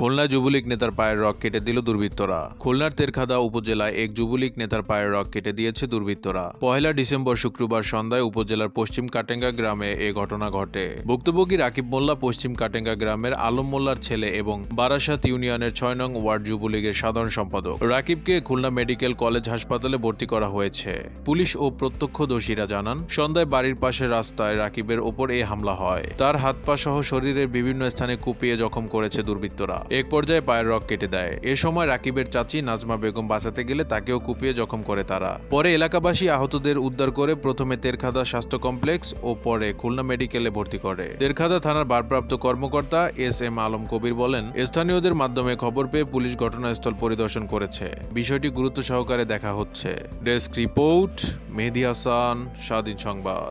খুলনা যুবলীগ নেতার পায়ের রক কেটে দিল দুর্বৃত্তরা খুলনার তেরখাদা উপজেলায় এক যুবলীগ নেতার পায়ের রক কেটে দিয়েছে দুর্বৃত্তরা পহেলা ডিসেম্বর শুক্রবার সন্ধ্যায় উপজেলার পশ্চিম কাটেঙ্গা গ্রামে এ ঘটনা ঘটে ভুক্তভোগী রাকিব মোল্লা পশ্চিম কাটেঙ্গা গ্রামের আলম মোল্লার ছেলে এবং বারাসাত ইউনিয়নের ছয় নং ওয়ার্ড যুবলীগের সাধারণ সম্পাদক রাকিবকে খুলনা মেডিকেল কলেজ হাসপাতালে ভর্তি করা হয়েছে পুলিশ ও প্রত্যক্ষদর্শীরা জানান সন্ধ্যায় বাড়ির পাশে রাস্তায় রাকিবের ওপর এই হামলা হয় তার হাত পা সহ শরীরের বিভিন্ন স্থানে কুপিয়ে জখম করেছে দুর্বৃত্তরা এক পর্যায়ে পায়ের রক কেটে দেয় এ সময় রাকিবের চাচি নাজমা বেগম বাঁচাতে গেলে তাকেও কুপিয়ে জখম করে তারা পরে এলাকাবাসী আহতদের উদ্ধার করে প্রথমে তেরখাদা স্বাস্থ্য কমপ্লেক্স ও পরে খুলনা মেডিকেলে ভর্তি করে তেরখাদা থানার ভারপ্রাপ্ত কর্মকর্তা এস এম আলম কবির বলেন স্থানীয়দের মাধ্যমে খবর পেয়ে পুলিশ ঘটনাস্থল পরিদর্শন করেছে বিষয়টি গুরুত্ব সহকারে দেখা হচ্ছে ডেস্ক রিপোর্ট মেহেদি হাসান স্বাধীন সংবাদ